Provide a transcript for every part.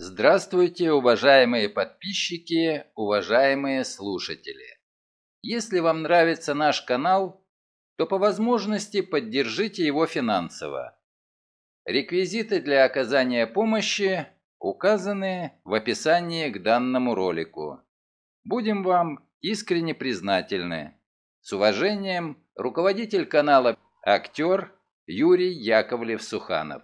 Здравствуйте, уважаемые подписчики, уважаемые слушатели. Если вам нравится наш канал, то по возможности поддержите его финансово. Реквизиты для оказания помощи указаны в описании к данному ролику. Будем вам искренне признательны. С уважением, руководитель канала «Актер» Юрий Яковлев-Суханов.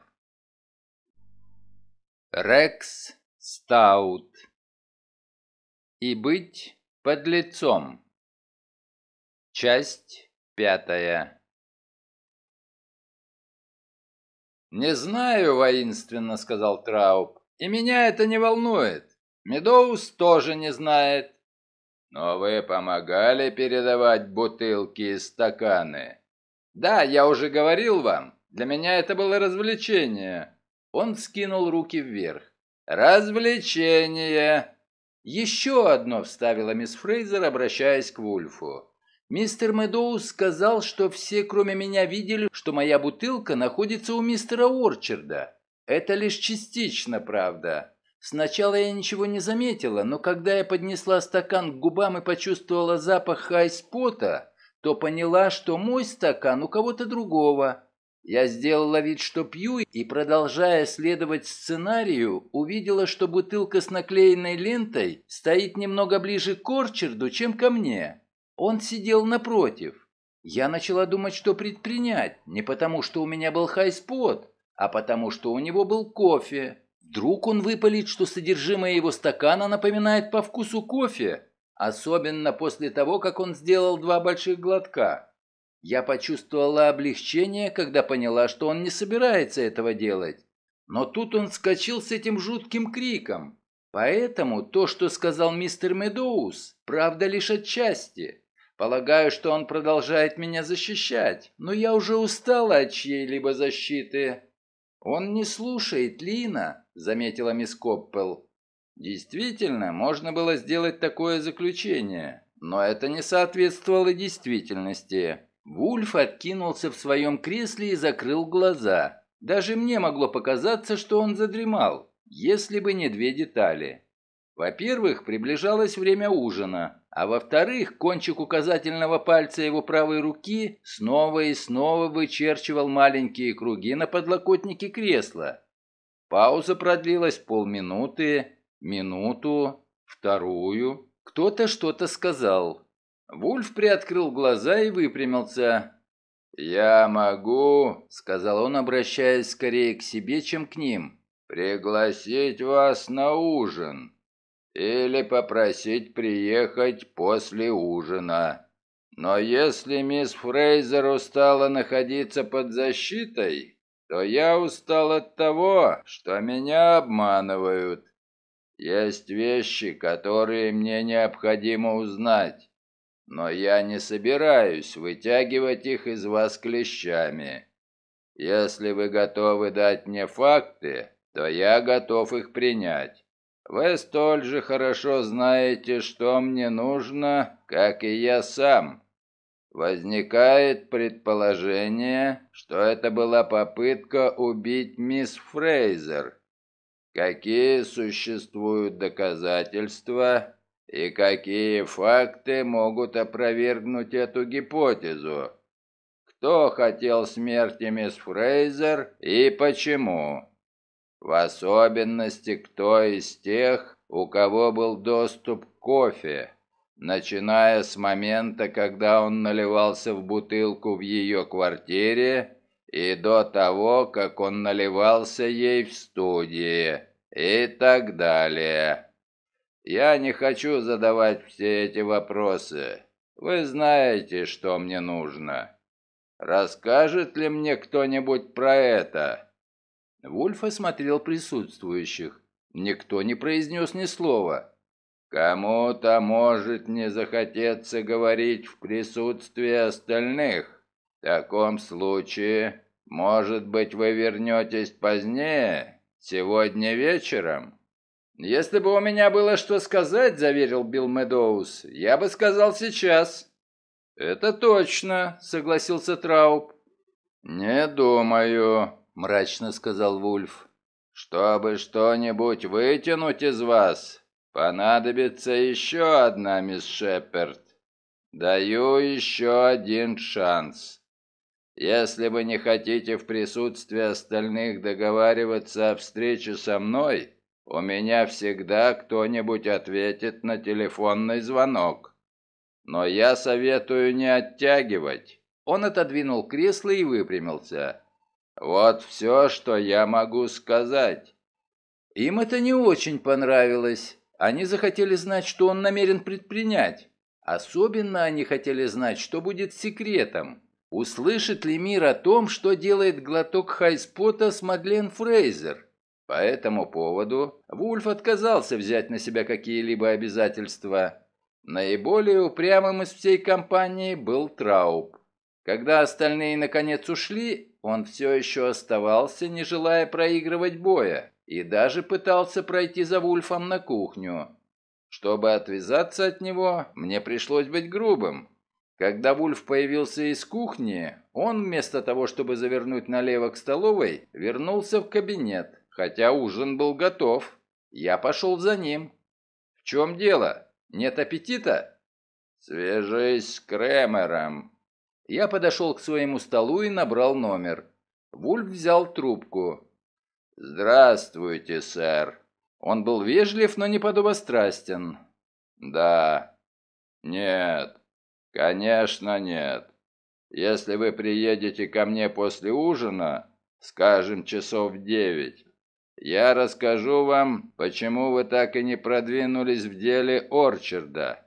Рекс Стаут. И быть под лицом. Часть пятая. «Не знаю», — воинственно сказал Трауп, — «и меня это не волнует. Медоуз тоже не знает. Но вы помогали передавать бутылки и стаканы. Да, я уже говорил вам, для меня это было развлечение. Он вскинул руки вверх. «Развлечение!» «Еще одно», — вставила мисс Фрейзер, обращаясь к Вульфу. «Мистер Медоуз сказал, что все, кроме меня, видели, что моя бутылка находится у мистера Орчарда. Это лишь частично правда. Сначала я ничего не заметила, но когда я поднесла стакан к губам и почувствовала запах хайспота, то поняла, что мой стакан у кого-то другого. Я сделала вид, что пью, и, продолжая следовать сценарию, увидела, что бутылка с наклеенной лентой стоит немного ближе к Корчерду, чем ко мне. Он сидел напротив. Я начала думать, что предпринять, не потому, что у меня был хайспот, а потому, что у него был кофе. Вдруг он выпалит, что содержимое его стакана напоминает по вкусу кофе, особенно после того, как он сделал два больших глотка. Я почувствовала облегчение, когда поняла, что он не собирается этого делать. Но тут он вскочил с этим жутким криком. Поэтому то, что сказал мистер Медоуз, правда лишь отчасти. Полагаю, что он продолжает меня защищать, но я уже устала от чьей-либо защиты. Он не слушает Лина, заметила мисс Коппел. Действительно, можно было сделать такое заключение, но это не соответствовало действительности. Вульф откинулся в своем кресле и закрыл глаза. Даже мне могло показаться, что он задремал, если бы не две детали. Во-первых, приближалось время ужина, а во-вторых, кончик указательного пальца его правой руки снова и снова вычерчивал маленькие круги на подлокотнике кресла. Пауза продлилась полминуты, минуту, вторую. Кто-то что-то сказал. Вульф приоткрыл глаза и выпрямился. «Я могу», — сказал он, обращаясь скорее к себе, чем к ним, — «пригласить вас на ужин или попросить приехать после ужина. Но если мисс Фрейзер устала находиться под защитой, то я устал от того, что меня обманывают. Есть вещи, которые мне необходимо узнать» но я не собираюсь вытягивать их из вас клещами. Если вы готовы дать мне факты, то я готов их принять. Вы столь же хорошо знаете, что мне нужно, как и я сам. Возникает предположение, что это была попытка убить мисс Фрейзер. Какие существуют доказательства, и какие факты могут опровергнуть эту гипотезу? Кто хотел смерти мисс Фрейзер и почему? В особенности, кто из тех, у кого был доступ к кофе, начиная с момента, когда он наливался в бутылку в ее квартире, и до того, как он наливался ей в студии, и так далее. Я не хочу задавать все эти вопросы. Вы знаете, что мне нужно. Расскажет ли мне кто-нибудь про это?» Вульф осмотрел присутствующих. Никто не произнес ни слова. «Кому-то может не захотеться говорить в присутствии остальных. В таком случае, может быть, вы вернетесь позднее, сегодня вечером?» «Если бы у меня было что сказать», — заверил Билл Медоуз, — «я бы сказал сейчас». «Это точно», — согласился Трауб. «Не думаю», — мрачно сказал Вульф. «Чтобы что-нибудь вытянуть из вас, понадобится еще одна, мисс Шепард. Даю еще один шанс. Если вы не хотите в присутствии остальных договариваться о встрече со мной...» У меня всегда кто-нибудь ответит на телефонный звонок. Но я советую не оттягивать. Он отодвинул кресло и выпрямился. Вот все, что я могу сказать. Им это не очень понравилось. Они захотели знать, что он намерен предпринять. Особенно они хотели знать, что будет секретом. Услышит ли мир о том, что делает глоток хайспота с Мадлен Фрейзер? По этому поводу Вульф отказался взять на себя какие-либо обязательства. Наиболее упрямым из всей компании был Трауп. Когда остальные наконец ушли, он все еще оставался, не желая проигрывать боя, и даже пытался пройти за Вульфом на кухню. Чтобы отвязаться от него, мне пришлось быть грубым. Когда Вульф появился из кухни, он вместо того, чтобы завернуть налево к столовой, вернулся в кабинет. Хотя ужин был готов, я пошел за ним. В чем дело? Нет аппетита? Свяжись с Кремером. Я подошел к своему столу и набрал номер. Вульф взял трубку. «Здравствуйте, сэр». Он был вежлив, но не подобострастен. «Да». «Нет». «Конечно нет. Если вы приедете ко мне после ужина, скажем, часов девять, я расскажу вам, почему вы так и не продвинулись в деле Орчарда.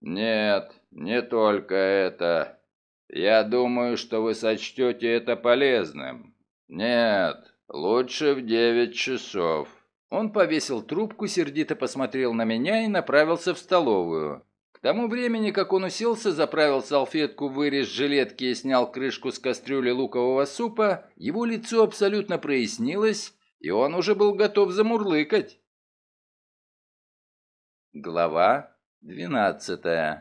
Нет, не только это. Я думаю, что вы сочтете это полезным. Нет, лучше в девять часов. Он повесил трубку, сердито посмотрел на меня и направился в столовую. К тому времени, как он уселся, заправил салфетку в вырез жилетки и снял крышку с кастрюли лукового супа, его лицо абсолютно прояснилось, и он уже был готов замурлыкать. Глава 12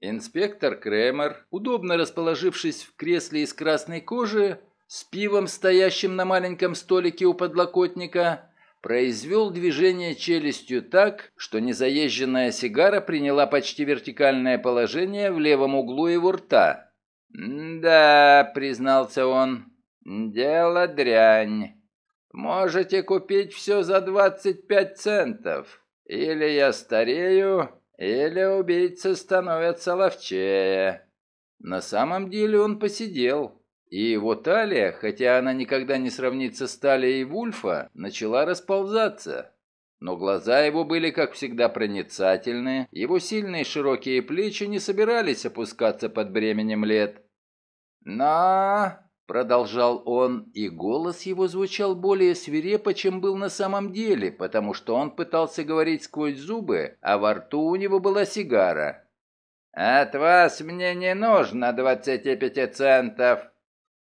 Инспектор Кремер, удобно расположившись в кресле из красной кожи, с пивом, стоящим на маленьком столике у подлокотника, произвел движение челюстью так, что незаезженная сигара приняла почти вертикальное положение в левом углу его рта. «Да», — признался он, «Дело дрянь. Можете купить все за 25 центов. Или я старею, или убийцы становятся ловчее». На самом деле он посидел, и его талия, хотя она никогда не сравнится с талией Вульфа, начала расползаться. Но глаза его были, как всегда, проницательны, его сильные широкие плечи не собирались опускаться под бременем лет. На. Продолжал он, и голос его звучал более свирепо, чем был на самом деле, потому что он пытался говорить сквозь зубы, а во рту у него была сигара. «От вас мне не нужно 25 центов.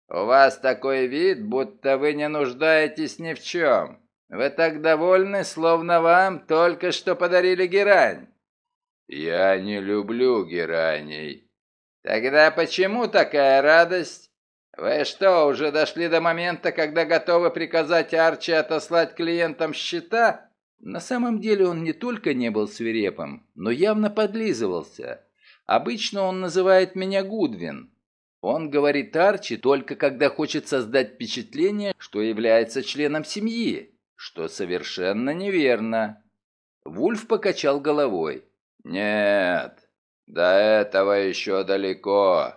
У вас такой вид, будто вы не нуждаетесь ни в чем. Вы так довольны, словно вам только что подарили герань». «Я не люблю гераней». «Тогда почему такая радость?» «Вы что, уже дошли до момента, когда готовы приказать Арчи отослать клиентам счета?» На самом деле он не только не был свирепым, но явно подлизывался. Обычно он называет меня Гудвин. Он говорит Арчи только когда хочет создать впечатление, что является членом семьи, что совершенно неверно. Вульф покачал головой. «Нет, до этого еще далеко.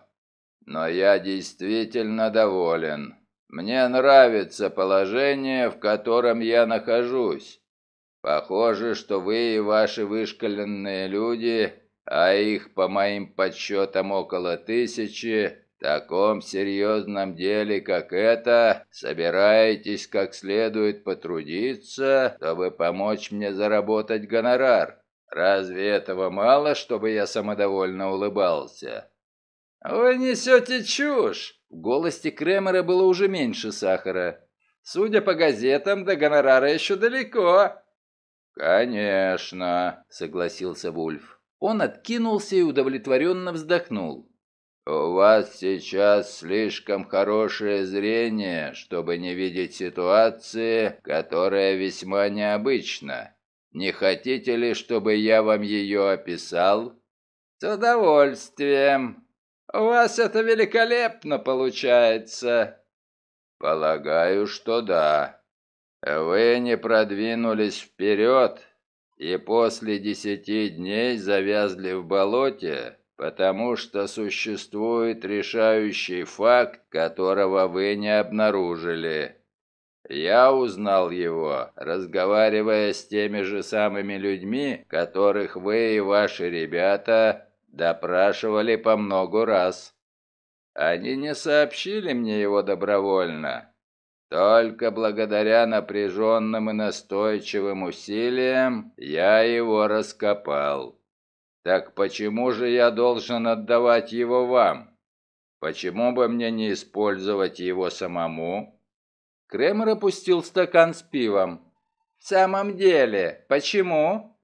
Но я действительно доволен. Мне нравится положение, в котором я нахожусь. Похоже, что вы и ваши вышкаленные люди, а их, по моим подсчетам, около тысячи, в таком серьезном деле, как это, собираетесь как следует потрудиться, чтобы помочь мне заработать гонорар. Разве этого мало, чтобы я самодовольно улыбался?» «Вы несете чушь!» В голосе Кремера было уже меньше сахара. «Судя по газетам, до гонорара еще далеко». «Конечно», — согласился Вульф. Он откинулся и удовлетворенно вздохнул. «У вас сейчас слишком хорошее зрение, чтобы не видеть ситуации, которая весьма необычна. Не хотите ли, чтобы я вам ее описал?» «С удовольствием», у вас это великолепно получается». «Полагаю, что да. Вы не продвинулись вперед и после десяти дней завязли в болоте, потому что существует решающий факт, которого вы не обнаружили. Я узнал его, разговаривая с теми же самыми людьми, которых вы и ваши ребята Допрашивали по многу раз. Они не сообщили мне его добровольно. Только благодаря напряженным и настойчивым усилиям я его раскопал. Так почему же я должен отдавать его вам? Почему бы мне не использовать его самому? Кремер опустил стакан с пивом. В самом деле, почему?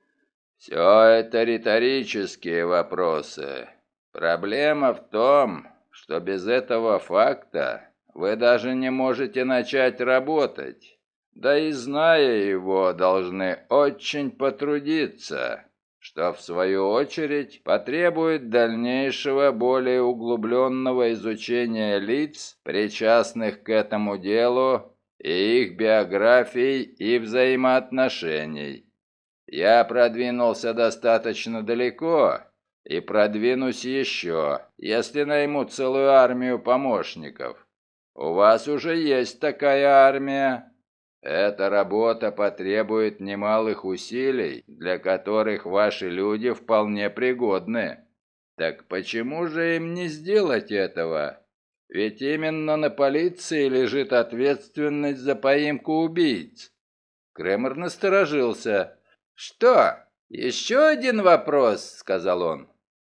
Все это риторические вопросы. Проблема в том, что без этого факта вы даже не можете начать работать. Да и зная его, должны очень потрудиться, что в свою очередь потребует дальнейшего более углубленного изучения лиц, причастных к этому делу, и их биографий и взаимоотношений. Я продвинулся достаточно далеко и продвинусь еще, если найму целую армию помощников. У вас уже есть такая армия. Эта работа потребует немалых усилий, для которых ваши люди вполне пригодны. Так почему же им не сделать этого? Ведь именно на полиции лежит ответственность за поимку убийц. Кремер насторожился. «Что, еще один вопрос?» — сказал он.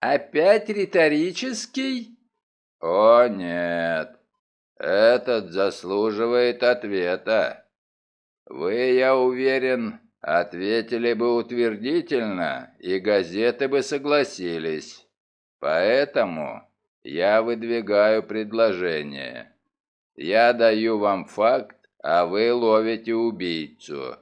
«Опять риторический?» «О, нет. Этот заслуживает ответа. Вы, я уверен, ответили бы утвердительно, и газеты бы согласились. Поэтому я выдвигаю предложение. Я даю вам факт, а вы ловите убийцу.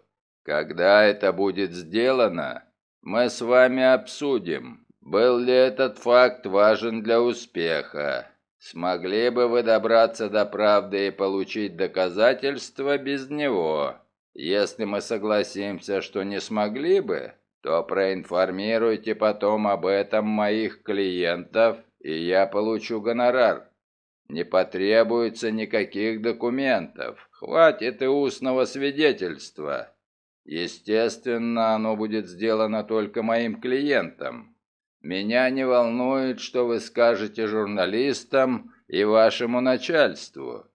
Когда это будет сделано, мы с вами обсудим, был ли этот факт важен для успеха. Смогли бы вы добраться до правды и получить доказательства без него? Если мы согласимся, что не смогли бы, то проинформируйте потом об этом моих клиентов, и я получу гонорар. Не потребуется никаких документов, хватит и устного свидетельства. Естественно, оно будет сделано только моим клиентам. Меня не волнует, что вы скажете журналистам и вашему начальству».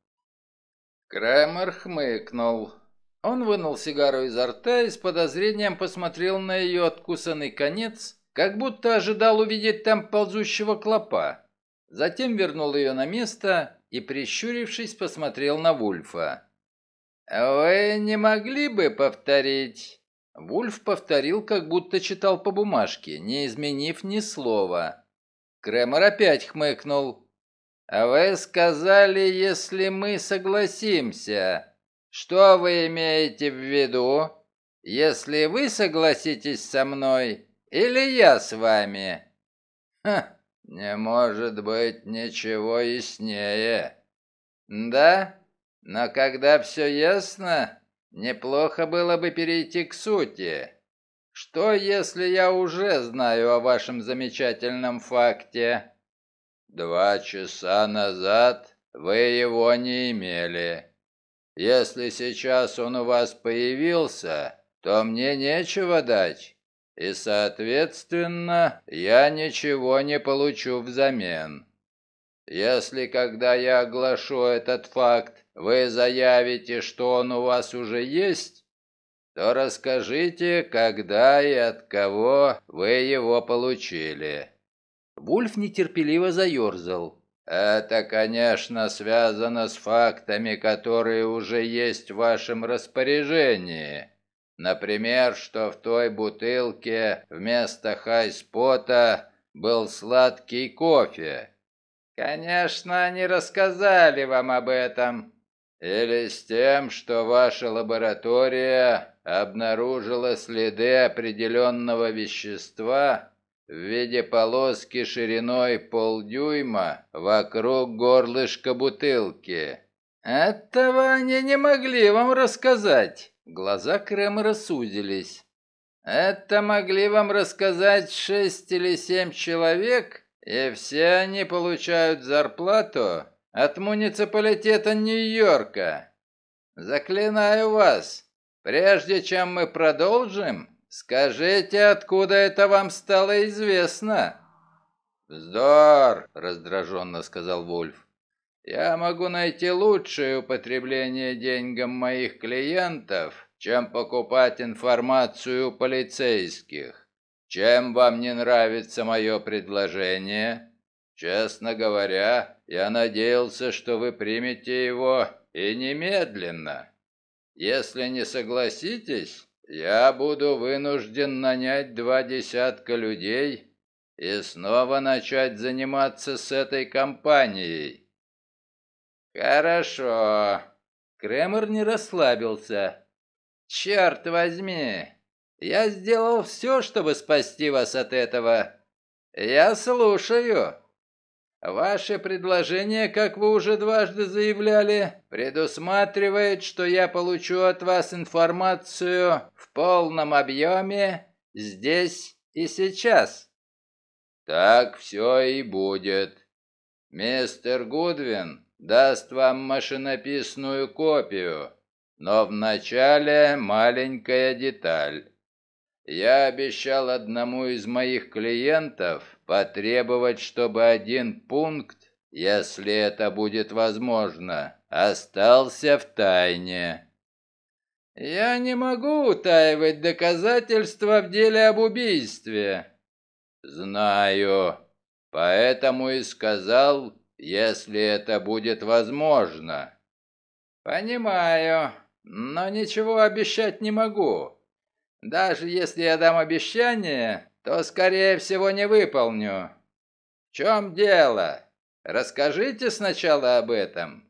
Кремер хмыкнул. Он вынул сигару изо рта и с подозрением посмотрел на ее откусанный конец, как будто ожидал увидеть там ползущего клопа. Затем вернул ее на место и, прищурившись, посмотрел на Вульфа. «Вы не могли бы повторить?» Вульф повторил, как будто читал по бумажке, не изменив ни слова. Кремер опять хмыкнул. «А «Вы сказали, если мы согласимся. Что вы имеете в виду? Если вы согласитесь со мной или я с вами?» «Ха, не может быть ничего яснее». «Да? Но когда все ясно, неплохо было бы перейти к сути. Что, если я уже знаю о вашем замечательном факте? Два часа назад вы его не имели. Если сейчас он у вас появился, то мне нечего дать, и, соответственно, я ничего не получу взамен. Если, когда я оглашу этот факт, вы заявите, что он у вас уже есть, то расскажите, когда и от кого вы его получили». Вульф нетерпеливо заерзал. «Это, конечно, связано с фактами, которые уже есть в вашем распоряжении. Например, что в той бутылке вместо хайспота был сладкий кофе. Конечно, они рассказали вам об этом, или с тем, что ваша лаборатория обнаружила следы определенного вещества в виде полоски шириной полдюйма вокруг горлышка бутылки. «Этого они не могли вам рассказать!» Глаза Кремера рассудились. «Это могли вам рассказать шесть или семь человек, и все они получают зарплату от муниципалитета Нью-Йорка. Заклинаю вас, прежде чем мы продолжим, скажите, откуда это вам стало известно». «Вздор!» — раздраженно сказал Вольф. «Я могу найти лучшее употребление деньгам моих клиентов, чем покупать информацию у полицейских. Чем вам не нравится мое предложение? Честно говоря, я надеялся, что вы примете его и немедленно. Если не согласитесь, я буду вынужден нанять два десятка людей и снова начать заниматься с этой компанией. Хорошо. Кремер не расслабился. Черт возьми, я сделал все, чтобы спасти вас от этого. Я слушаю. Ваше предложение, как вы уже дважды заявляли, предусматривает, что я получу от вас информацию в полном объеме здесь и сейчас. Так все и будет. Мистер Гудвин даст вам машинописную копию, но вначале маленькая деталь. Я обещал одному из моих клиентов потребовать, чтобы один пункт, если это будет возможно, остался в тайне. Я не могу утаивать доказательства в деле об убийстве. Знаю, поэтому и сказал, если это будет возможно. Понимаю, но ничего обещать не могу. Даже если я дам обещание, то, скорее всего, не выполню. В чем дело? Расскажите сначала об этом».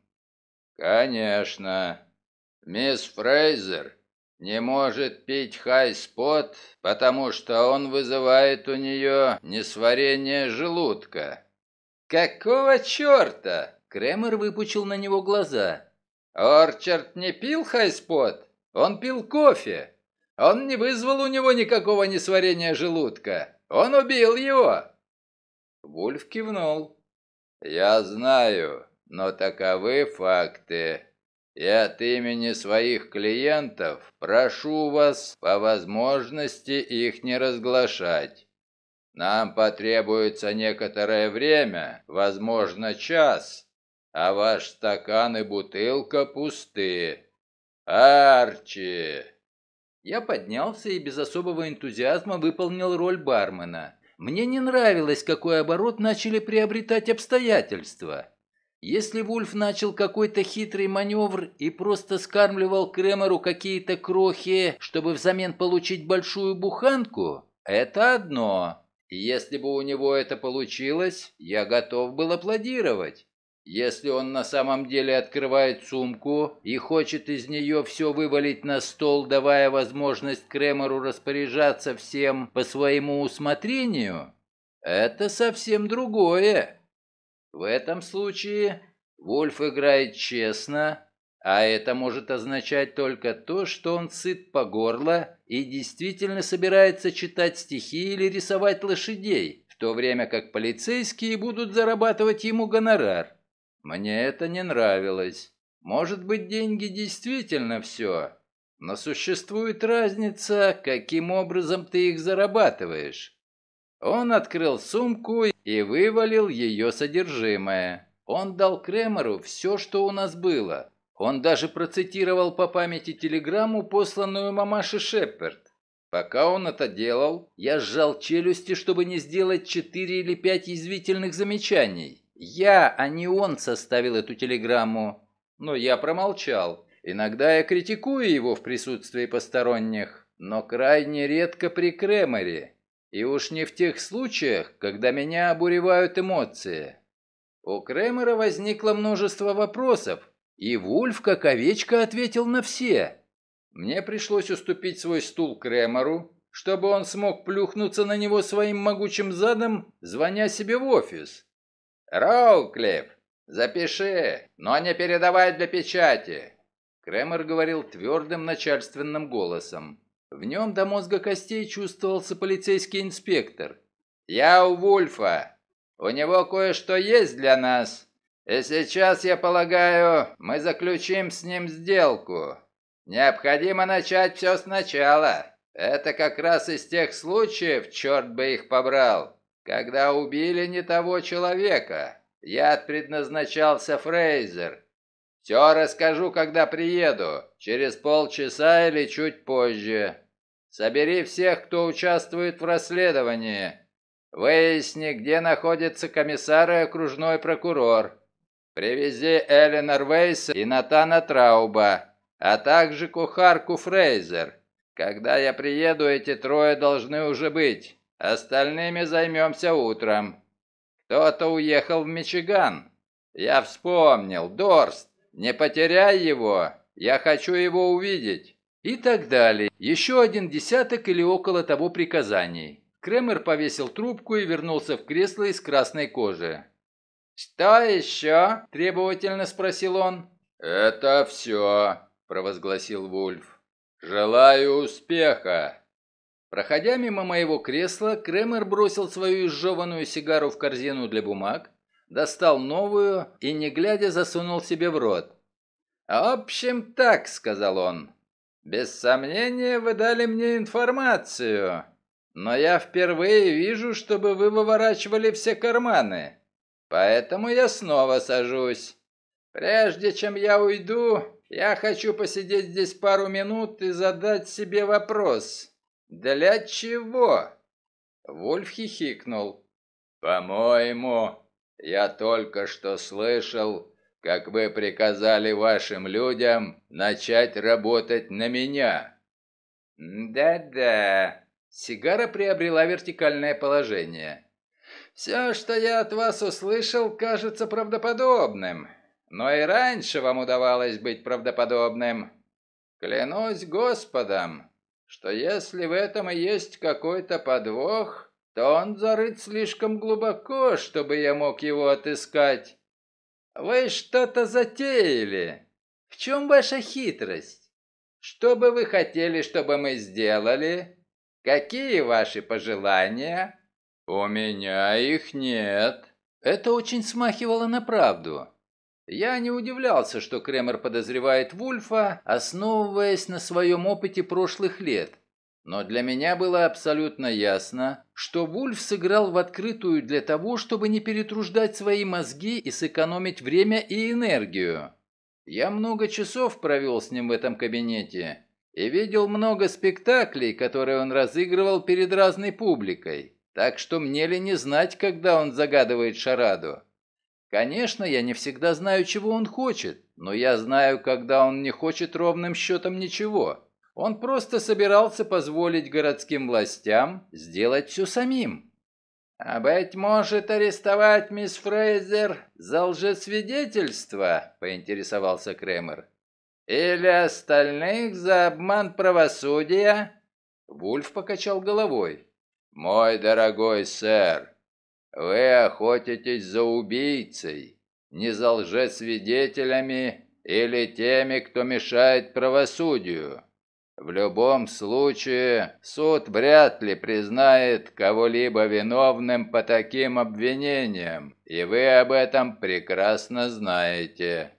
«Конечно. Мисс Фрейзер не может пить хай-спот, потому что он вызывает у нее несварение желудка». «Какого черта?» Кремер выпучил на него глаза. «Орчард не пил хайспот? Он пил кофе!» Он не вызвал у него никакого несварения желудка. Он убил его!» Вульф кивнул. «Я знаю, но таковы факты. И от имени своих клиентов прошу вас по возможности их не разглашать. Нам потребуется некоторое время, возможно, час, а ваш стакан и бутылка пусты. Арчи!» Я поднялся и без особого энтузиазма выполнил роль бармена. Мне не нравилось, какой оборот начали приобретать обстоятельства. Если Вульф начал какой-то хитрый маневр и просто скармливал Кремеру какие-то крохи, чтобы взамен получить большую буханку, это одно. Если бы у него это получилось, я готов был аплодировать. Если он на самом деле открывает сумку и хочет из нее все вывалить на стол, давая возможность Кремеру распоряжаться всем по своему усмотрению, это совсем другое. В этом случае Вольф играет честно, а это может означать только то, что он сыт по горло и действительно собирается читать стихи или рисовать лошадей, в то время как полицейские будут зарабатывать ему гонорар. Мне это не нравилось. Может быть, деньги действительно все, но существует разница, каким образом ты их зарабатываешь. Он открыл сумку и вывалил ее содержимое. Он дал Кремеру все, что у нас было. Он даже процитировал по памяти телеграмму, посланную мамаше Шепперд. Пока он это делал, я сжал челюсти, чтобы не сделать четыре или пять язвительных замечаний. Я, а не он, составил эту телеграмму. Но я промолчал. Иногда я критикую его в присутствии посторонних, но крайне редко при Кремере. И уж не в тех случаях, когда меня обуревают эмоции. У Кремера возникло множество вопросов, и Вульф как овечка ответил на все. Мне пришлось уступить свой стул Кремеру, чтобы он смог плюхнуться на него своим могучим задом, звоня себе в офис. «Роуклифф, запиши, но не передавай для печати!» Кремер говорил твердым начальственным голосом. В нем до мозга костей чувствовался полицейский инспектор. «Я у Вульфа. У него кое-что есть для нас. И сейчас, я полагаю, мы заключим с ним сделку. Необходимо начать все сначала. Это как раз из тех случаев, черт бы их побрал, когда убили не того человека, яд предназначался Фрейзер. Все расскажу, когда приеду, через полчаса или чуть позже. Собери всех, кто участвует в расследовании. Выясни, где находится комиссар и окружной прокурор. Привези Эленор Вейса и Натана Трауба, а также кухарку Фрейзер. Когда я приеду, эти трое должны уже быть. Остальными займемся утром. Кто-то уехал в Мичиган. Я вспомнил, Дорст, не потеряй его, я хочу его увидеть. И так далее. Еще один десяток или около того приказаний. Кремер повесил трубку и вернулся в кресло из красной кожи. «Что еще?» – требовательно спросил он. «Это все», – провозгласил Вульф. «Желаю успеха!» Проходя мимо моего кресла, Кремер бросил свою изжеванную сигару в корзину для бумаг, достал новую и, не глядя, засунул себе в рот. «В общем, так», — сказал он, — «без сомнения вы дали мне информацию, но я впервые вижу, чтобы вы выворачивали все карманы, поэтому я снова сажусь. Прежде чем я уйду, я хочу посидеть здесь пару минут и задать себе вопрос». «Для чего?» Вольф хихикнул. «По-моему, я только что слышал, как вы приказали вашим людям начать работать на меня». «Да-да». Сигара приобрела вертикальное положение. «Все, что я от вас услышал, кажется правдоподобным. Но и раньше вам удавалось быть правдоподобным. Клянусь Господом, что если в этом и есть какой-то подвох, то он зарыт слишком глубоко, чтобы я мог его отыскать. Вы что-то затеяли. В чем ваша хитрость? Что бы вы хотели, чтобы мы сделали? Какие ваши пожелания? У меня их нет. Это очень смахивало на правду. Я не удивлялся, что Кремер подозревает Вульфа, основываясь на своем опыте прошлых лет. Но для меня было абсолютно ясно, что Вульф сыграл в открытую для того, чтобы не перетруждать свои мозги и сэкономить время и энергию. Я много часов провел с ним в этом кабинете и видел много спектаклей, которые он разыгрывал перед разной публикой, так что мне ли не знать, когда он загадывает шараду. Конечно, я не всегда знаю, чего он хочет, но я знаю, когда он не хочет ровным счетом ничего. Он просто собирался позволить городским властям сделать все самим. «А быть может, арестовать мисс Фрейзер за лжесвидетельство?» – поинтересовался Кремер. «Или остальных за обман правосудия?» Вульф покачал головой. «Мой дорогой сэр, вы охотитесь за убийцей, не за лжесвидетелями или теми, кто мешает правосудию. В любом случае, суд вряд ли признает кого-либо виновным по таким обвинениям, и вы об этом прекрасно знаете.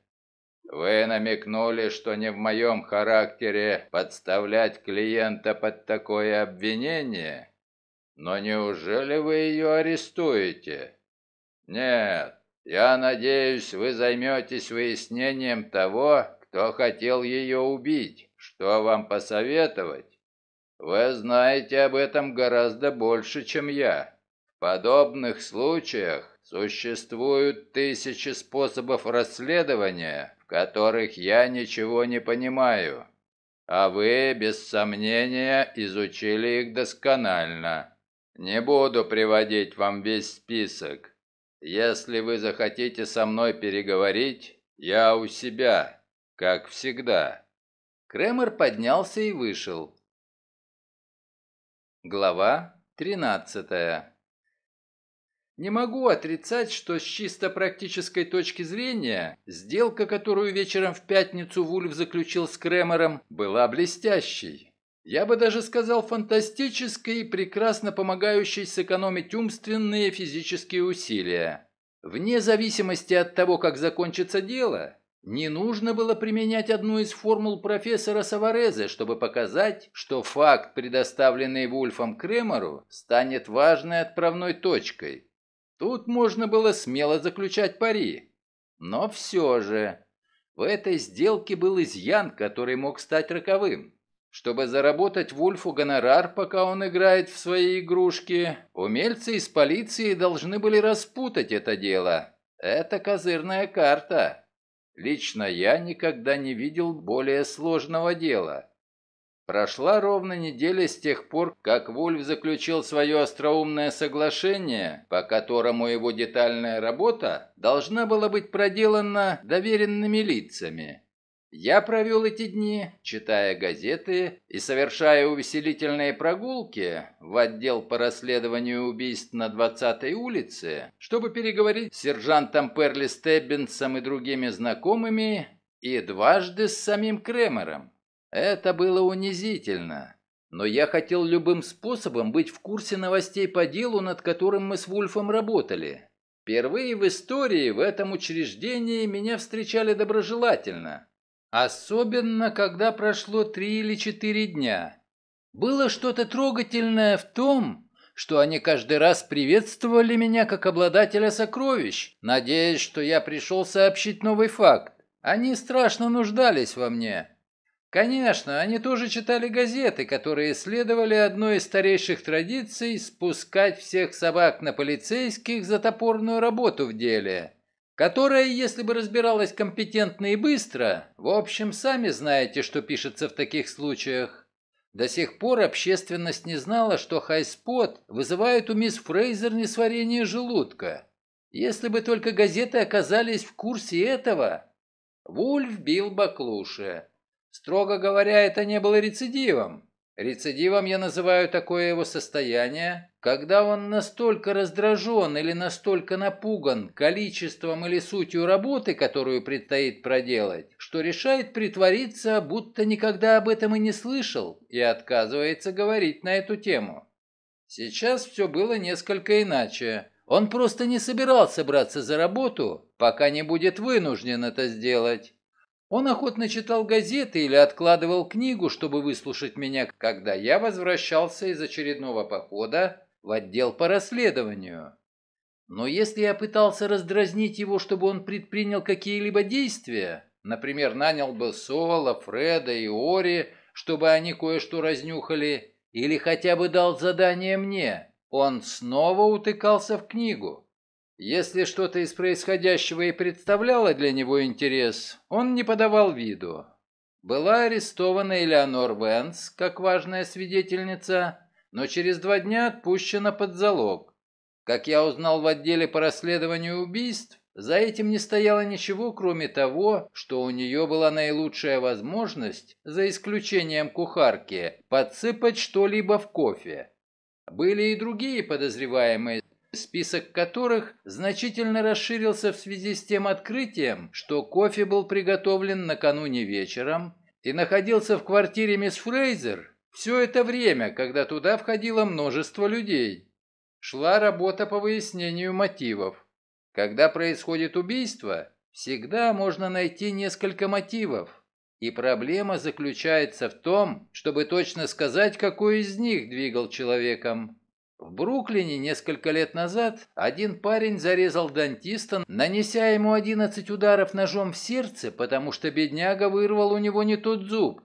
Вы намекнули, что не в моем характере подставлять клиента под такое обвинение, но неужели вы ее арестуете? Нет, я надеюсь, вы займетесь выяснением того, кто хотел ее убить. Что вам посоветовать? Вы знаете об этом гораздо больше, чем я. В подобных случаях существуют тысячи способов расследования, в которых я ничего не понимаю. А вы, без сомнения, изучили их досконально. Не буду приводить вам весь список. Если вы захотите со мной переговорить, я у себя, как всегда». Кремер поднялся и вышел. Глава 13 Не могу отрицать, что с чисто практической точки зрения сделка, которую вечером в пятницу Вульф заключил с Кремером, была блестящей. Я бы даже сказал фантастической и прекрасно помогающей сэкономить умственные и физические усилия. Вне зависимости от того, как закончится дело, не нужно было применять одну из формул профессора Саварезе, чтобы показать, что факт, предоставленный Вульфом Кремеру, станет важной отправной точкой. Тут можно было смело заключать пари. Но все же, в этой сделке был изъян, который мог стать роковым. Чтобы заработать Вульфу гонорар, пока он играет в свои игрушки, умельцы из полиции должны были распутать это дело. Это козырная карта. Лично я никогда не видел более сложного дела. Прошла ровно неделя с тех пор, как Вульф заключил свое остроумное соглашение, по которому его детальная работа должна была быть проделана доверенными лицами. Я провел эти дни, читая газеты и совершая увеселительные прогулки в отдел по расследованию убийств на 20-й улице, чтобы переговорить с сержантом Перли Стеббинсом и другими знакомыми и дважды с самим Кремером. Это было унизительно, но я хотел любым способом быть в курсе новостей по делу, над которым мы с Вульфом работали. Впервые в истории в этом учреждении меня встречали доброжелательно – Особенно, когда прошло три или четыре дня. Было что-то трогательное в том, что они каждый раз приветствовали меня как обладателя сокровищ, надеясь, что я пришел сообщить новый факт. Они страшно нуждались во мне. Конечно, они тоже читали газеты, которые следовали одной из старейших традиций спускать всех собак на полицейских за топорную работу в деле которая, если бы разбиралась компетентно и быстро, в общем, сами знаете, что пишется в таких случаях. До сих пор общественность не знала, что хайспот вызывает у мисс Фрейзер несварение желудка. Если бы только газеты оказались в курсе этого... Вульф бил баклуши. Строго говоря, это не было рецидивом. Рецидивом я называю такое его состояние, когда он настолько раздражен или настолько напуган количеством или сутью работы, которую предстоит проделать, что решает притвориться, будто никогда об этом и не слышал, и отказывается говорить на эту тему. Сейчас все было несколько иначе. Он просто не собирался браться за работу, пока не будет вынужден это сделать. Он охотно читал газеты или откладывал книгу, чтобы выслушать меня, когда я возвращался из очередного похода в отдел по расследованию. Но если я пытался раздразнить его, чтобы он предпринял какие-либо действия, например, нанял бы Сола, Фреда и Ори, чтобы они кое-что разнюхали, или хотя бы дал задание мне, он снова утыкался в книгу. Если что-то из происходящего и представляло для него интерес, он не подавал виду. Была арестована Элеонор Венс, как важная свидетельница, но через два дня отпущена под залог. Как я узнал в отделе по расследованию убийств, за этим не стояло ничего, кроме того, что у нее была наилучшая возможность, за исключением кухарки, подсыпать что-либо в кофе. Были и другие подозреваемые, список которых значительно расширился в связи с тем открытием, что кофе был приготовлен накануне вечером и находился в квартире мисс Фрейзер все это время, когда туда входило множество людей. Шла работа по выяснению мотивов. Когда происходит убийство, всегда можно найти несколько мотивов. И проблема заключается в том, чтобы точно сказать, какой из них двигал человеком. В Бруклине несколько лет назад один парень зарезал дантиста, нанеся ему 11 ударов ножом в сердце, потому что бедняга вырвал у него не тот зуб.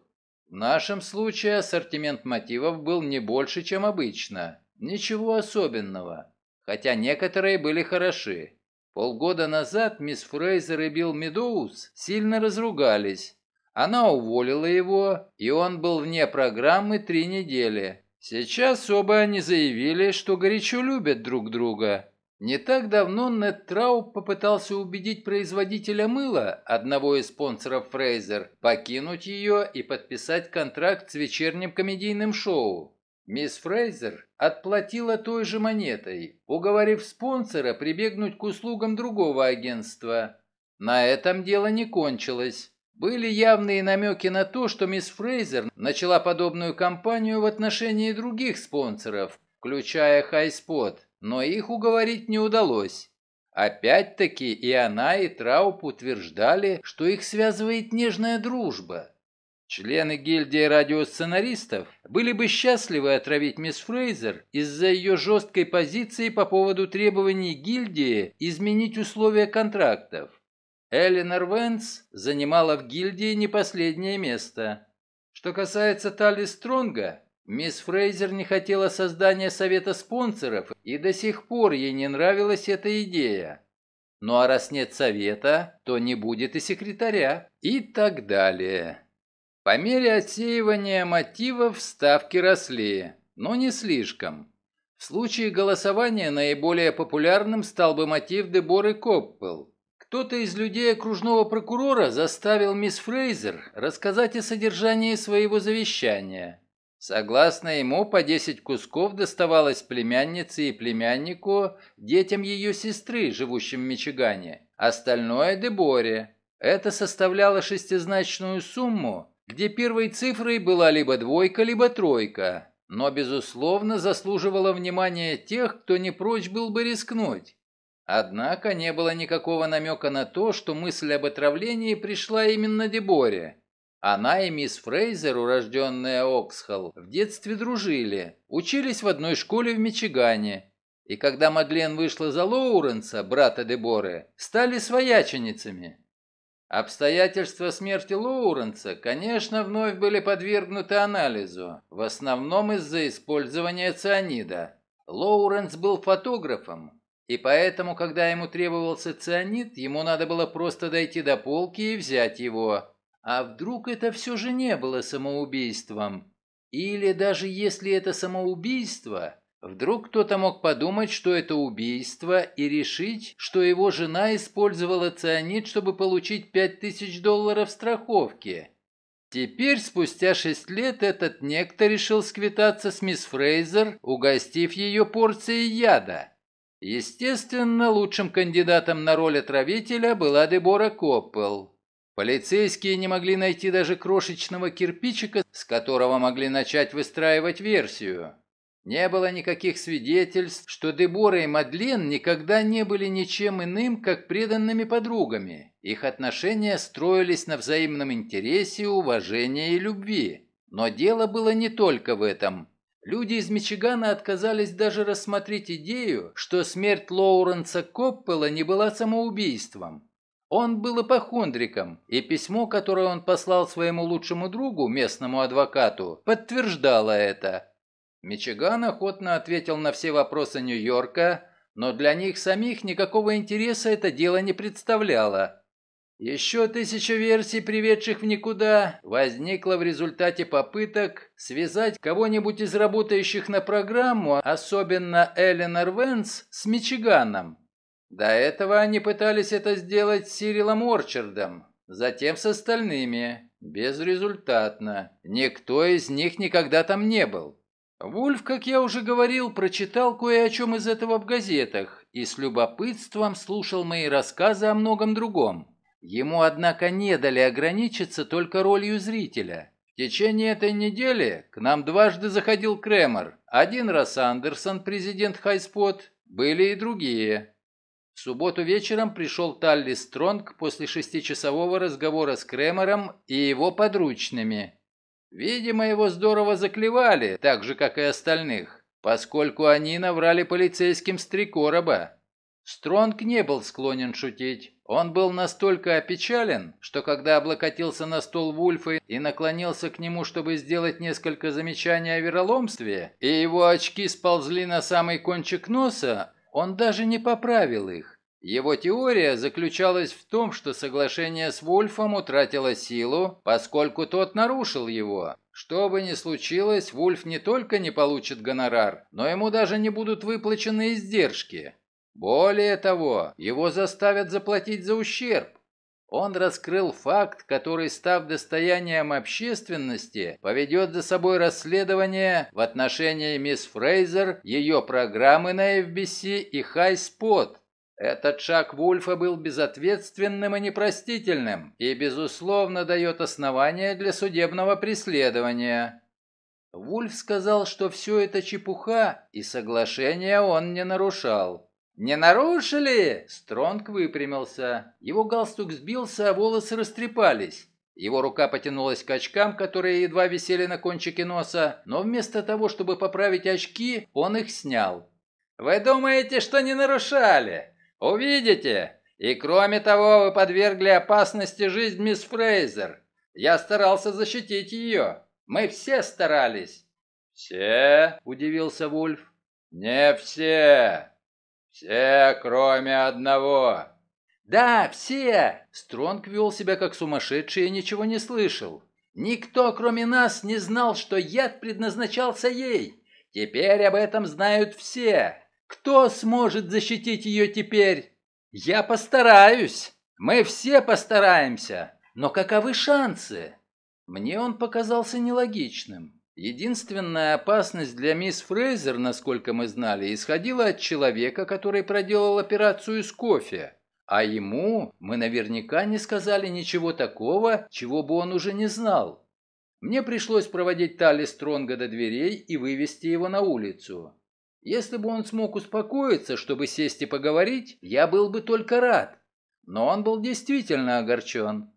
В нашем случае ассортимент мотивов был не больше, чем обычно. Ничего особенного. Хотя некоторые были хороши. Полгода назад мисс Фрейзер и Билл Медоуз сильно разругались. Она уволила его, и он был вне программы три недели. Сейчас оба они заявили, что горячо любят друг друга. Не так давно Нед Трауп попытался убедить производителя мыла, одного из спонсоров Фрейзер, покинуть ее и подписать контракт с вечерним комедийным шоу. Мисс Фрейзер отплатила той же монетой, уговорив спонсора прибегнуть к услугам другого агентства. На этом дело не кончилось. Были явные намеки на то, что мисс Фрейзер начала подобную кампанию в отношении других спонсоров, включая Хайспот, но их уговорить не удалось. Опять-таки и она, и Трауп утверждали, что их связывает нежная дружба. Члены гильдии радиосценаристов были бы счастливы отравить мисс Фрейзер из-за ее жесткой позиции по поводу требований гильдии изменить условия контрактов. Эллинор Венс занимала в гильдии не последнее место. Что касается Тали Стронга, мисс Фрейзер не хотела создания совета спонсоров, и до сих пор ей не нравилась эта идея. Ну а раз нет совета, то не будет и секретаря, и так далее. По мере отсеивания мотивов ставки росли, но не слишком. В случае голосования наиболее популярным стал бы мотив Деборы Коппел – кто-то из людей окружного прокурора заставил мисс Фрейзер рассказать о содержании своего завещания. Согласно ему, по 10 кусков доставалось племяннице и племяннику, детям ее сестры, живущим в Мичигане. Остальное – Деборе. Это составляло шестизначную сумму, где первой цифрой была либо двойка, либо тройка, но, безусловно, заслуживало внимания тех, кто не прочь был бы рискнуть. Однако не было никакого намека на то, что мысль об отравлении пришла именно Деборе. Она и мисс Фрейзер, урожденная Оксхолл, в детстве дружили, учились в одной школе в Мичигане. И когда Мадлен вышла за Лоуренса, брата Деборы, стали свояченицами. Обстоятельства смерти Лоуренса, конечно, вновь были подвергнуты анализу, в основном из-за использования цианида. Лоуренс был фотографом, и поэтому, когда ему требовался цианид, ему надо было просто дойти до полки и взять его. А вдруг это все же не было самоубийством? Или даже если это самоубийство, вдруг кто-то мог подумать, что это убийство, и решить, что его жена использовала цианид, чтобы получить 5000 долларов страховки. Теперь, спустя шесть лет, этот некто решил сквитаться с мисс Фрейзер, угостив ее порцией яда. Естественно, лучшим кандидатом на роль отравителя была Дебора Коппел. Полицейские не могли найти даже крошечного кирпичика, с которого могли начать выстраивать версию. Не было никаких свидетельств, что Дебора и Мадлен никогда не были ничем иным, как преданными подругами. Их отношения строились на взаимном интересе, уважении и любви. Но дело было не только в этом. Люди из Мичигана отказались даже рассмотреть идею, что смерть Лоуренса Коппела не была самоубийством. Он был ипохондриком, и письмо, которое он послал своему лучшему другу, местному адвокату, подтверждало это. Мичиган охотно ответил на все вопросы Нью-Йорка, но для них самих никакого интереса это дело не представляло. Еще тысяча версий, приведших в никуда, возникла в результате попыток связать кого-нибудь из работающих на программу, особенно Эленор Венс, с Мичиганом. До этого они пытались это сделать с Сирилом Орчардом, затем с остальными. Безрезультатно. Никто из них никогда там не был. Вульф, как я уже говорил, прочитал кое о чем из этого в газетах и с любопытством слушал мои рассказы о многом другом. Ему, однако, не дали ограничиться только ролью зрителя. В течение этой недели к нам дважды заходил Кремер, один раз Андерсон, президент Хайспот, были и другие. В субботу вечером пришел Талли Стронг после шестичасового разговора с Кремером и его подручными. Видимо, его здорово заклевали, так же, как и остальных, поскольку они наврали полицейским с три короба. Стронг не был склонен шутить. Он был настолько опечален, что когда облокотился на стол Вульфа и наклонился к нему, чтобы сделать несколько замечаний о вероломстве, и его очки сползли на самый кончик носа, он даже не поправил их. Его теория заключалась в том, что соглашение с Вульфом утратило силу, поскольку тот нарушил его. Что бы ни случилось, Вульф не только не получит гонорар, но ему даже не будут выплачены издержки. Более того, его заставят заплатить за ущерб. Он раскрыл факт, который, став достоянием общественности, поведет за собой расследование в отношении мисс Фрейзер, ее программы на FBC и Хайспот. Этот шаг Вульфа был безответственным и непростительным, и, безусловно, дает основания для судебного преследования. Вульф сказал, что все это чепуха, и соглашение он не нарушал. «Не нарушили?» Стронг выпрямился. Его галстук сбился, а волосы растрепались. Его рука потянулась к очкам, которые едва висели на кончике носа, но вместо того, чтобы поправить очки, он их снял. «Вы думаете, что не нарушали? Увидите! И кроме того, вы подвергли опасности жизнь мисс Фрейзер. Я старался защитить ее. Мы все старались». «Все?» – удивился Вульф. «Не все!» «Все, кроме одного!» «Да, все!» Стронг вел себя как сумасшедший и ничего не слышал. «Никто, кроме нас, не знал, что яд предназначался ей. Теперь об этом знают все. Кто сможет защитить ее теперь? Я постараюсь. Мы все постараемся. Но каковы шансы?» Мне он показался нелогичным. Единственная опасность для мисс Фрейзер, насколько мы знали, исходила от человека, который проделал операцию с кофе. А ему мы наверняка не сказали ничего такого, чего бы он уже не знал. Мне пришлось проводить Тали Стронга до дверей и вывести его на улицу. Если бы он смог успокоиться, чтобы сесть и поговорить, я был бы только рад. Но он был действительно огорчен.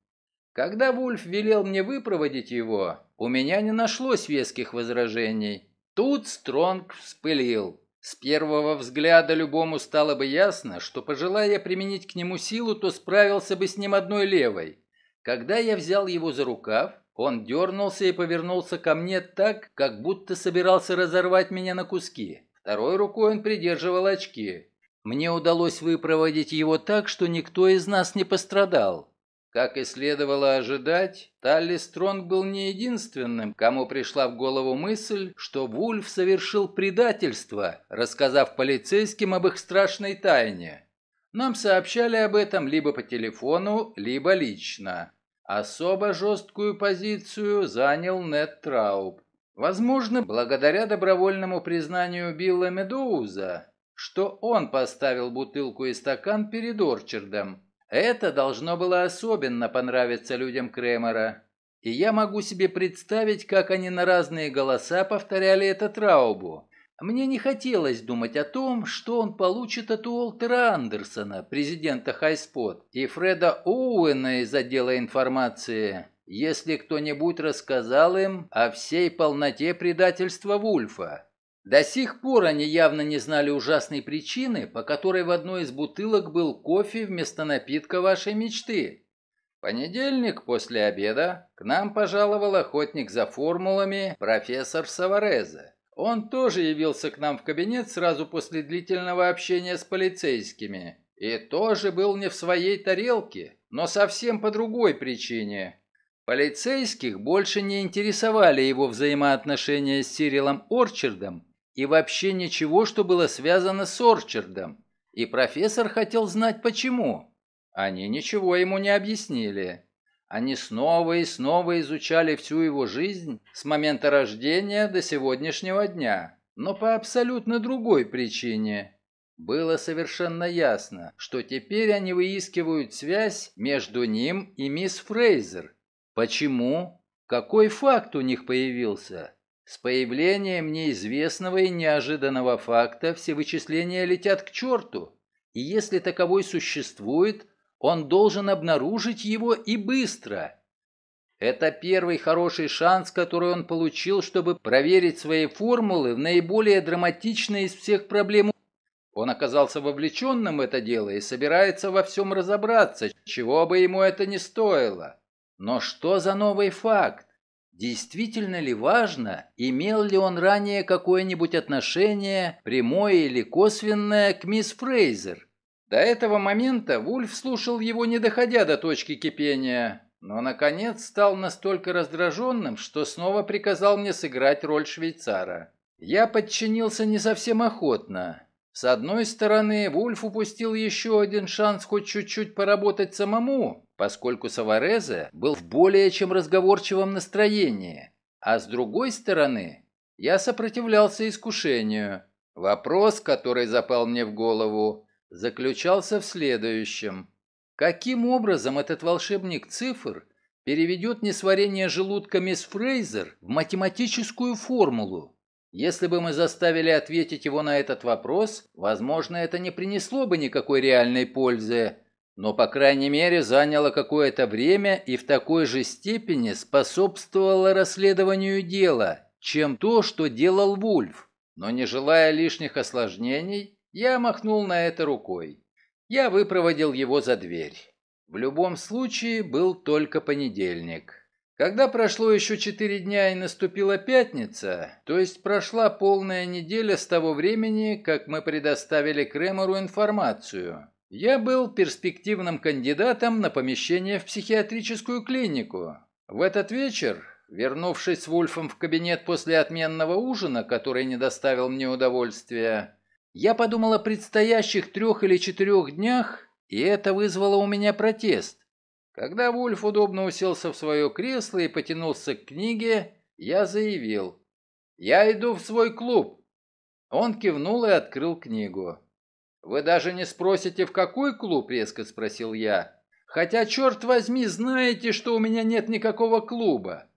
Когда Вульф велел мне выпроводить его, у меня не нашлось веских возражений. Тут Стронг вспылил. С первого взгляда любому стало бы ясно, что, пожелая применить к нему силу, то справился бы с ним одной левой. Когда я взял его за рукав, он дернулся и повернулся ко мне так, как будто собирался разорвать меня на куски. Второй рукой он придерживал очки. Мне удалось выпроводить его так, что никто из нас не пострадал. Как и следовало ожидать, Талли Стронг был не единственным, кому пришла в голову мысль, что Вульф совершил предательство, рассказав полицейским об их страшной тайне. Нам сообщали об этом либо по телефону, либо лично. Особо жесткую позицию занял Нед Трауб. Возможно, благодаря добровольному признанию Билла Медоуза, что он поставил бутылку и стакан перед Орчардом, это должно было особенно понравиться людям Кремера. И я могу себе представить, как они на разные голоса повторяли это Траубу. Мне не хотелось думать о том, что он получит от Уолтера Андерсона, президента Хайспот, и Фреда Оуэна из отдела информации, если кто-нибудь рассказал им о всей полноте предательства Вульфа. До сих пор они явно не знали ужасной причины, по которой в одной из бутылок был кофе вместо напитка вашей мечты. понедельник после обеда к нам пожаловал охотник за формулами профессор Саварезе. Он тоже явился к нам в кабинет сразу после длительного общения с полицейскими. И тоже был не в своей тарелке, но совсем по другой причине. Полицейских больше не интересовали его взаимоотношения с Сирилом Орчардом и вообще ничего, что было связано с Орчардом. И профессор хотел знать, почему. Они ничего ему не объяснили. Они снова и снова изучали всю его жизнь с момента рождения до сегодняшнего дня, но по абсолютно другой причине. Было совершенно ясно, что теперь они выискивают связь между ним и мисс Фрейзер. Почему? Какой факт у них появился? С появлением неизвестного и неожиданного факта все вычисления летят к черту, и если таковой существует, он должен обнаружить его и быстро. Это первый хороший шанс, который он получил, чтобы проверить свои формулы в наиболее драматичной из всех проблем. Он оказался вовлеченным в это дело и собирается во всем разобраться, чего бы ему это ни стоило. Но что за новый факт? Действительно ли важно, имел ли он ранее какое-нибудь отношение, прямое или косвенное, к мисс Фрейзер? До этого момента Вульф слушал его, не доходя до точки кипения, но, наконец, стал настолько раздраженным, что снова приказал мне сыграть роль швейцара. Я подчинился не совсем охотно. С одной стороны, Вульф упустил еще один шанс хоть чуть-чуть поработать самому, поскольку Саварезе был в более чем разговорчивом настроении, а с другой стороны, я сопротивлялся искушению. Вопрос, который запал мне в голову, заключался в следующем. Каким образом этот волшебник цифр переведет несварение желудка мисс Фрейзер в математическую формулу? Если бы мы заставили ответить его на этот вопрос, возможно, это не принесло бы никакой реальной пользы, но, по крайней мере, заняло какое-то время и в такой же степени способствовало расследованию дела, чем то, что делал Вульф. Но не желая лишних осложнений, я махнул на это рукой. Я выпроводил его за дверь. В любом случае был только понедельник. Когда прошло еще четыре дня и наступила пятница, то есть прошла полная неделя с того времени, как мы предоставили Кремеру информацию – я был перспективным кандидатом на помещение в психиатрическую клинику. В этот вечер, вернувшись с Вульфом в кабинет после отменного ужина, который не доставил мне удовольствия, я подумал о предстоящих трех или четырех днях, и это вызвало у меня протест. Когда Вульф удобно уселся в свое кресло и потянулся к книге, я заявил. «Я иду в свой клуб». Он кивнул и открыл книгу. «Вы даже не спросите, в какой клуб?» – резко спросил я. «Хотя, черт возьми, знаете, что у меня нет никакого клуба.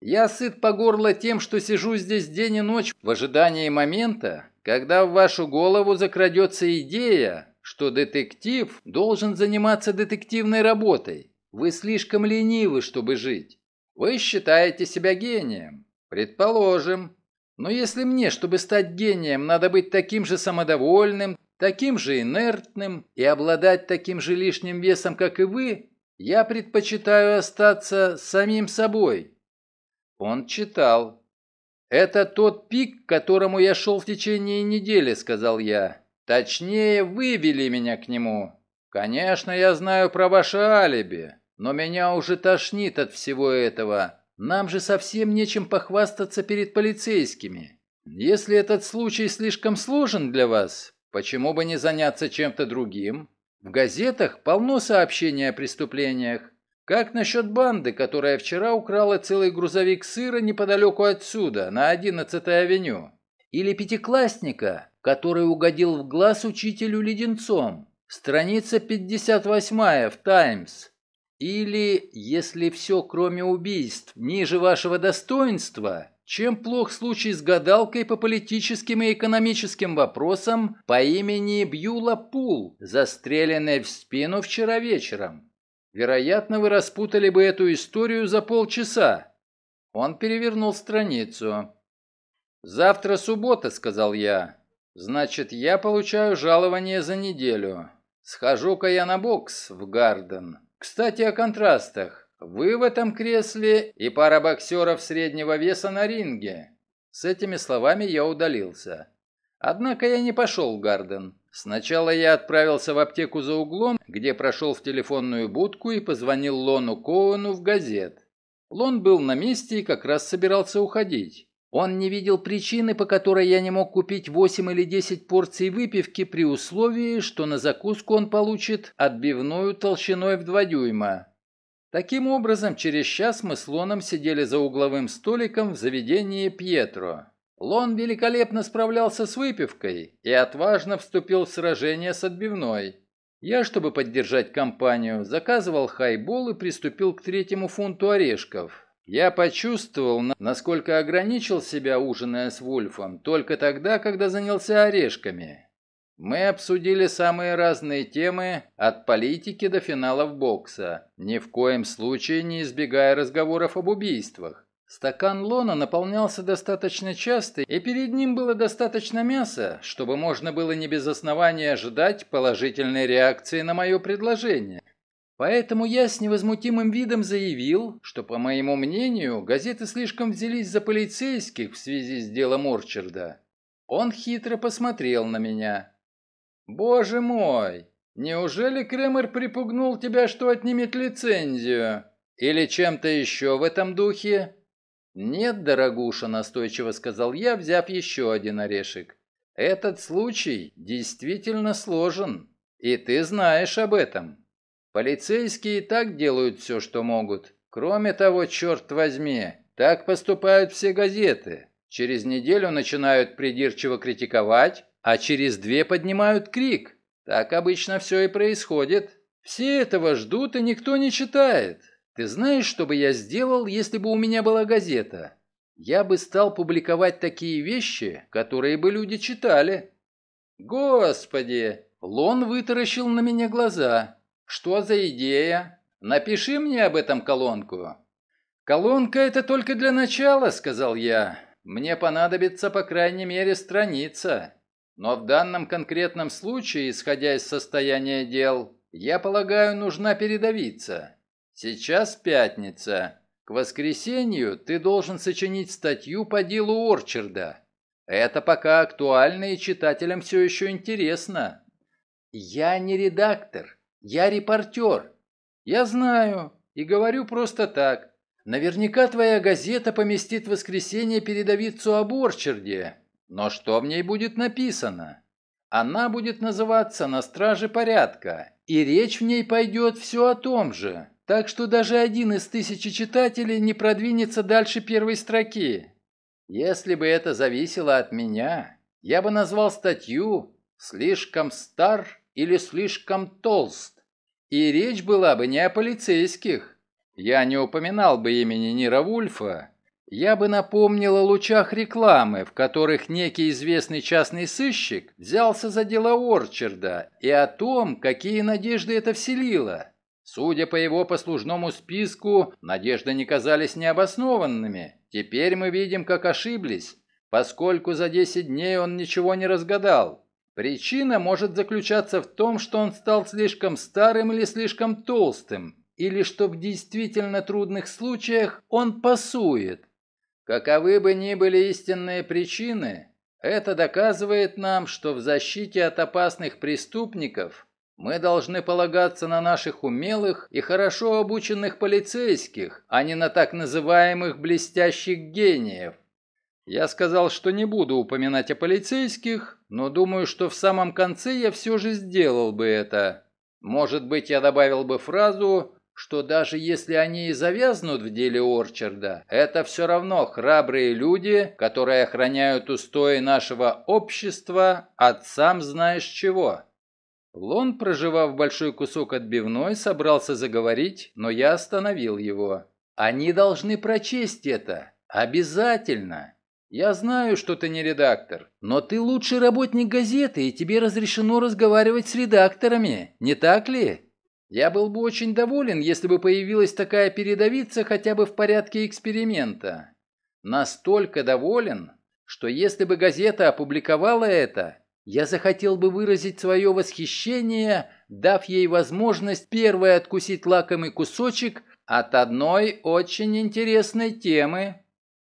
Я сыт по горло тем, что сижу здесь день и ночь в ожидании момента, когда в вашу голову закрадется идея, что детектив должен заниматься детективной работой. Вы слишком ленивы, чтобы жить. Вы считаете себя гением. Предположим. Но если мне, чтобы стать гением, надо быть таким же самодовольным, Таким же инертным и обладать таким же лишним весом, как и вы, я предпочитаю остаться самим собой. Он читал. Это тот пик, к которому я шел в течение недели, сказал я. Точнее, вывели меня к нему. Конечно, я знаю про ваше алиби, но меня уже тошнит от всего этого. Нам же совсем нечем похвастаться перед полицейскими. Если этот случай слишком сложен для вас, Почему бы не заняться чем-то другим? В газетах полно сообщений о преступлениях. Как насчет банды, которая вчера украла целый грузовик сыра неподалеку отсюда, на 11-й авеню? Или пятиклассника, который угодил в глаз учителю леденцом? Страница 58 в «Таймс». Или, если все кроме убийств ниже вашего достоинства, чем плох случай с гадалкой по политическим и экономическим вопросам по имени Бьюла Пул, застреленной в спину вчера вечером? Вероятно, вы распутали бы эту историю за полчаса. Он перевернул страницу. «Завтра суббота», — сказал я. «Значит, я получаю жалование за неделю. Схожу-ка я на бокс в Гарден. Кстати, о контрастах. Вы в этом кресле и пара боксеров среднего веса на ринге. С этими словами я удалился. Однако я не пошел в Гарден. Сначала я отправился в аптеку за углом, где прошел в телефонную будку и позвонил Лону Коуну в газет. Лон был на месте и как раз собирался уходить. Он не видел причины, по которой я не мог купить 8 или 10 порций выпивки при условии, что на закуску он получит отбивную толщиной в 2 дюйма. Таким образом, через час мы с Лоном сидели за угловым столиком в заведении Пьетро. Лон великолепно справлялся с выпивкой и отважно вступил в сражение с отбивной. Я, чтобы поддержать компанию, заказывал хайбол и приступил к третьему фунту орешков. Я почувствовал, насколько ограничил себя, ужиная с Вульфом, только тогда, когда занялся орешками. Мы обсудили самые разные темы, от политики до финалов бокса, ни в коем случае не избегая разговоров об убийствах. Стакан лона наполнялся достаточно часто, и перед ним было достаточно мяса, чтобы можно было не без основания ожидать положительной реакции на мое предложение. Поэтому я с невозмутимым видом заявил, что, по моему мнению, газеты слишком взялись за полицейских в связи с делом Орчарда. Он хитро посмотрел на меня. «Боже мой! Неужели Кремер припугнул тебя, что отнимет лицензию? Или чем-то еще в этом духе?» «Нет, дорогуша», — настойчиво сказал я, взяв еще один орешек. «Этот случай действительно сложен, и ты знаешь об этом. Полицейские и так делают все, что могут. Кроме того, черт возьми, так поступают все газеты. Через неделю начинают придирчиво критиковать, а через две поднимают крик. Так обычно все и происходит. Все этого ждут, и никто не читает. Ты знаешь, что бы я сделал, если бы у меня была газета? Я бы стал публиковать такие вещи, которые бы люди читали. Господи! Лон вытаращил на меня глаза. Что за идея? Напиши мне об этом колонку. Колонка это только для начала, сказал я. Мне понадобится по крайней мере страница. Но в данном конкретном случае, исходя из состояния дел, я полагаю, нужна передовица. Сейчас пятница. К воскресенью ты должен сочинить статью по делу Орчарда. Это пока актуально и читателям все еще интересно. Я не редактор, я репортер. Я знаю и говорю просто так. Наверняка твоя газета поместит в воскресенье передовицу об Орчарде, но что в ней будет написано? Она будет называться «На страже порядка», и речь в ней пойдет все о том же, так что даже один из тысячи читателей не продвинется дальше первой строки. Если бы это зависело от меня, я бы назвал статью «Слишком стар» или «Слишком толст», и речь была бы не о полицейских. Я не упоминал бы имени Нира Вульфа, я бы напомнил о лучах рекламы, в которых некий известный частный сыщик взялся за дело Орчарда и о том, какие надежды это вселило. Судя по его послужному списку, надежды не казались необоснованными. Теперь мы видим, как ошиблись, поскольку за 10 дней он ничего не разгадал. Причина может заключаться в том, что он стал слишком старым или слишком толстым, или что в действительно трудных случаях он пасует, Каковы бы ни были истинные причины, это доказывает нам, что в защите от опасных преступников мы должны полагаться на наших умелых и хорошо обученных полицейских, а не на так называемых блестящих гениев. Я сказал, что не буду упоминать о полицейских, но думаю, что в самом конце я все же сделал бы это. Может быть, я добавил бы фразу что даже если они и завязнут в деле Орчарда, это все равно храбрые люди, которые охраняют устои нашего общества от сам знаешь чего. Лон, проживав большой кусок отбивной, собрался заговорить, но я остановил его. «Они должны прочесть это. Обязательно. Я знаю, что ты не редактор, но ты лучший работник газеты, и тебе разрешено разговаривать с редакторами, не так ли?» Я был бы очень доволен, если бы появилась такая передовица хотя бы в порядке эксперимента. Настолько доволен, что если бы газета опубликовала это, я захотел бы выразить свое восхищение, дав ей возможность первой откусить лакомый кусочек от одной очень интересной темы.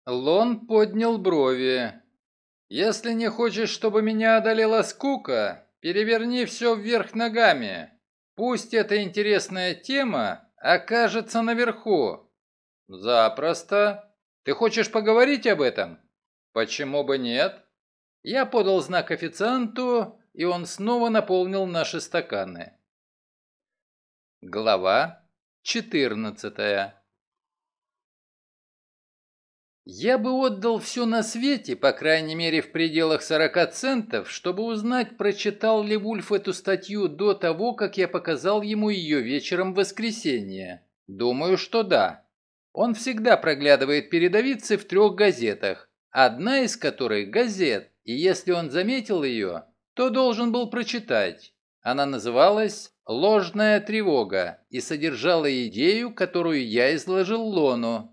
Лон поднял брови. «Если не хочешь, чтобы меня одолела скука, переверни все вверх ногами. Пусть эта интересная тема окажется наверху. Запросто. Ты хочешь поговорить об этом? Почему бы нет? Я подал знак официанту, и он снова наполнил наши стаканы. Глава четырнадцатая. Я бы отдал все на свете, по крайней мере в пределах 40 центов, чтобы узнать, прочитал ли Вульф эту статью до того, как я показал ему ее вечером в воскресенье. Думаю, что да. Он всегда проглядывает передовицы в трех газетах, одна из которых – газет, и если он заметил ее, то должен был прочитать. Она называлась «Ложная тревога» и содержала идею, которую я изложил Лону,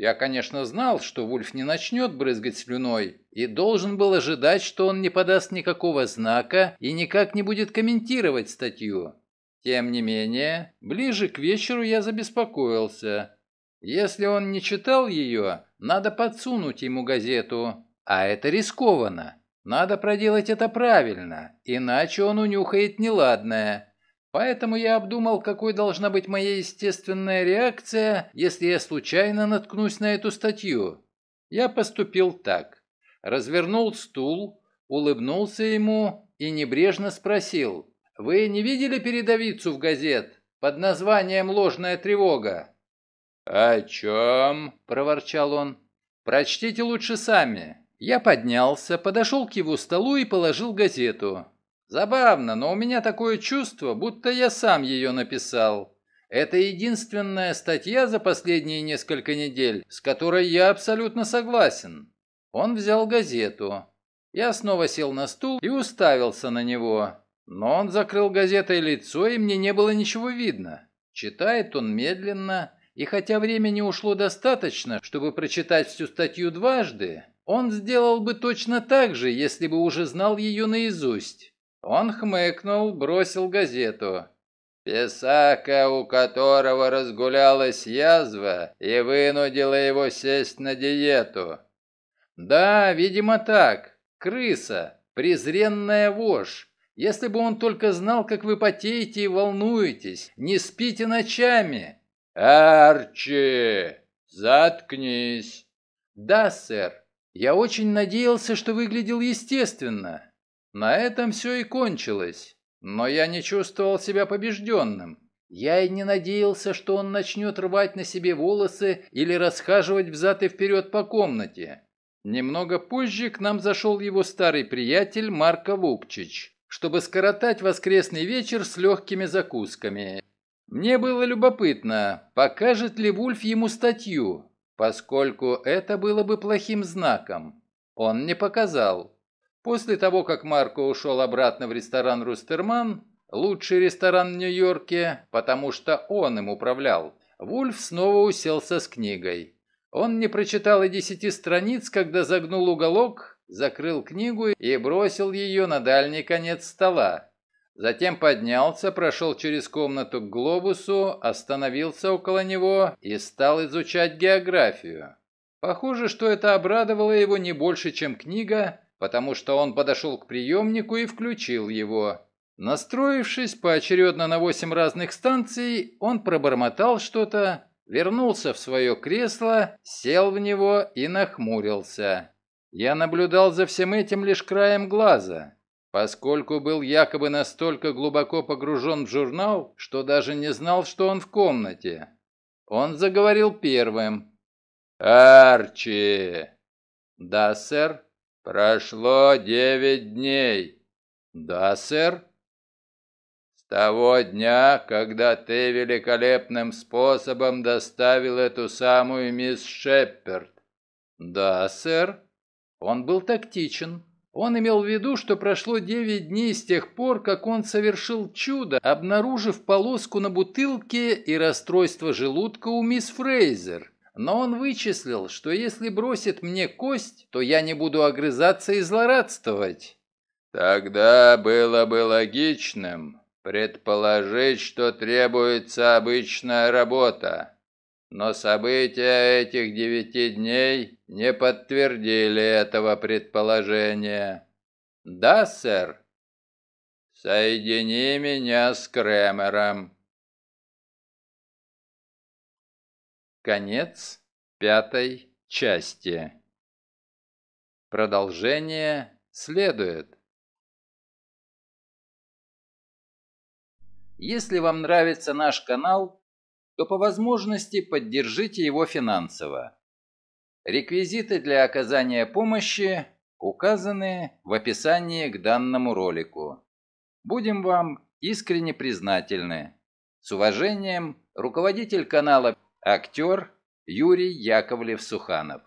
я, конечно, знал, что Вульф не начнет брызгать слюной, и должен был ожидать, что он не подаст никакого знака и никак не будет комментировать статью. Тем не менее, ближе к вечеру я забеспокоился. Если он не читал ее, надо подсунуть ему газету, а это рискованно. Надо проделать это правильно, иначе он унюхает неладное. Поэтому я обдумал, какой должна быть моя естественная реакция, если я случайно наткнусь на эту статью. Я поступил так. Развернул стул, улыбнулся ему и небрежно спросил. «Вы не видели передовицу в газет под названием «Ложная тревога»?» «О чем?» – проворчал он. «Прочтите лучше сами». Я поднялся, подошел к его столу и положил газету. Забавно, но у меня такое чувство, будто я сам ее написал. Это единственная статья за последние несколько недель, с которой я абсолютно согласен. Он взял газету. Я снова сел на стул и уставился на него. Но он закрыл газетой лицо, и мне не было ничего видно. Читает он медленно, и хотя времени ушло достаточно, чтобы прочитать всю статью дважды, он сделал бы точно так же, если бы уже знал ее наизусть. Он хмыкнул, бросил газету. Песака, у которого разгулялась язва и вынудила его сесть на диету. Да, видимо так. Крыса, презренная вошь. Если бы он только знал, как вы потеете и волнуетесь, не спите ночами. Арчи, заткнись. Да, сэр. Я очень надеялся, что выглядел естественно. На этом все и кончилось, но я не чувствовал себя побежденным. Я и не надеялся, что он начнет рвать на себе волосы или расхаживать взад и вперед по комнате. Немного позже к нам зашел его старый приятель Марко Вукчич, чтобы скоротать воскресный вечер с легкими закусками. Мне было любопытно, покажет ли Вульф ему статью, поскольку это было бы плохим знаком. Он не показал. После того, как Марко ушел обратно в ресторан «Рустерман», лучший ресторан в Нью-Йорке, потому что он им управлял, Вульф снова уселся с книгой. Он не прочитал и десяти страниц, когда загнул уголок, закрыл книгу и бросил ее на дальний конец стола. Затем поднялся, прошел через комнату к глобусу, остановился около него и стал изучать географию. Похоже, что это обрадовало его не больше, чем книга, потому что он подошел к приемнику и включил его. Настроившись поочередно на восемь разных станций, он пробормотал что-то, вернулся в свое кресло, сел в него и нахмурился. Я наблюдал за всем этим лишь краем глаза, поскольку был якобы настолько глубоко погружен в журнал, что даже не знал, что он в комнате. Он заговорил первым. «Арчи!» «Да, сэр?» Прошло девять дней. Да, сэр? С того дня, когда ты великолепным способом доставил эту самую мисс Шепперд. Да, сэр. Он был тактичен. Он имел в виду, что прошло девять дней с тех пор, как он совершил чудо, обнаружив полоску на бутылке и расстройство желудка у мисс Фрейзер но он вычислил, что если бросит мне кость, то я не буду огрызаться и злорадствовать. Тогда было бы логичным предположить, что требуется обычная работа. Но события этих девяти дней не подтвердили этого предположения. Да, сэр? Соедини меня с Кремером. Конец пятой части. Продолжение следует. Если вам нравится наш канал, то по возможности поддержите его финансово. Реквизиты для оказания помощи указаны в описании к данному ролику. Будем вам искренне признательны. С уважением, руководитель канала Актер Юрий Яковлев-Суханов.